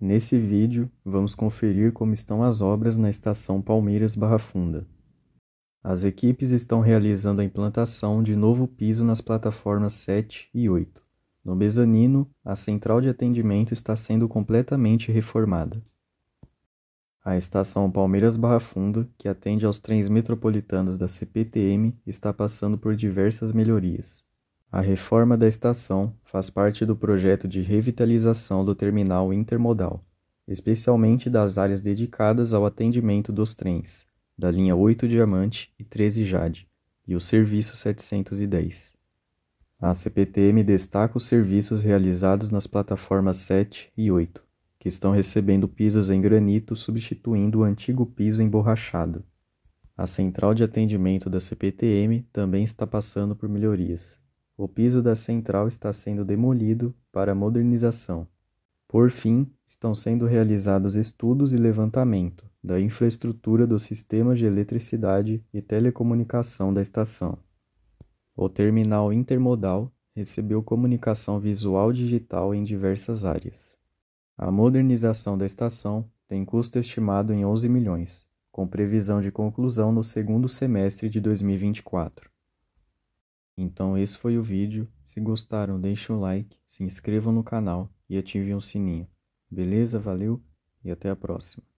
Nesse vídeo, vamos conferir como estão as obras na estação Palmeiras Barra Funda. As equipes estão realizando a implantação de novo piso nas plataformas 7 e 8. No mezanino, a central de atendimento está sendo completamente reformada. A estação Palmeiras Barra Funda, que atende aos trens metropolitanos da CPTM, está passando por diversas melhorias. A reforma da estação faz parte do projeto de revitalização do terminal intermodal, especialmente das áreas dedicadas ao atendimento dos trens, da linha 8 Diamante e 13 Jade, e o serviço 710. A CPTM destaca os serviços realizados nas plataformas 7 e 8, que estão recebendo pisos em granito substituindo o antigo piso emborrachado. A central de atendimento da CPTM também está passando por melhorias o piso da central está sendo demolido para modernização. Por fim, estão sendo realizados estudos e levantamento da infraestrutura do sistema de eletricidade e telecomunicação da estação. O terminal intermodal recebeu comunicação visual digital em diversas áreas. A modernização da estação tem custo estimado em 11 milhões, com previsão de conclusão no segundo semestre de 2024. Então esse foi o vídeo. Se gostaram, deixem o like, se inscrevam no canal e ativem o sininho. Beleza? Valeu e até a próxima.